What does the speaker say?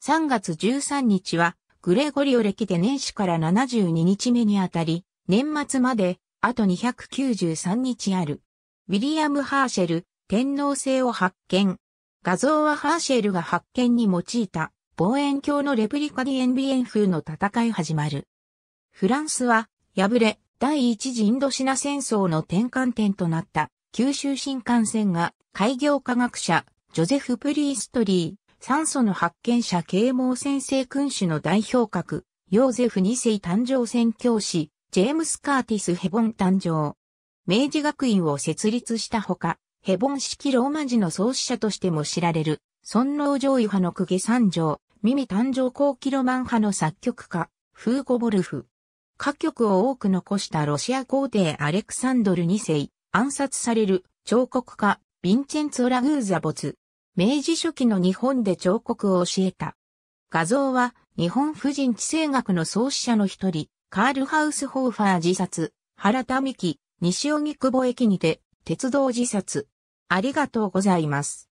3月13日は、グレゴリオ歴で年始から72日目にあたり、年末まで、あと293日ある。ウィリアム・ハーシェル、天皇制を発見。画像はハーシェルが発見に用いた、望遠鏡のレプリカディエンビエン風の戦い始まる。フランスは、敗れ、第一次インドシナ戦争の転換点となった、九州新幹線が、開業科学者、ジョゼフ・プリーストリー、酸素の発見者啓蒙先生君主の代表格、ヨーゼフ2世誕生宣教師、ジェームス・カーティス・ヘボン誕生。明治学院を設立したほか、ヘボン式ローマ字の創始者としても知られる、尊王上位派の公家三条、耳誕生後期ロマン派の作曲家、フーゴボルフ。歌曲を多く残したロシア皇帝アレクサンドル2世、暗殺される彫刻家、ヴィンチェンツォ・ラグーザボツ。明治初期の日本で彫刻を教えた。画像は日本婦人地政学の創始者の一人、カールハウス・ホーファー自殺、原田美希、西荻窪駅にて、鉄道自殺。ありがとうございます。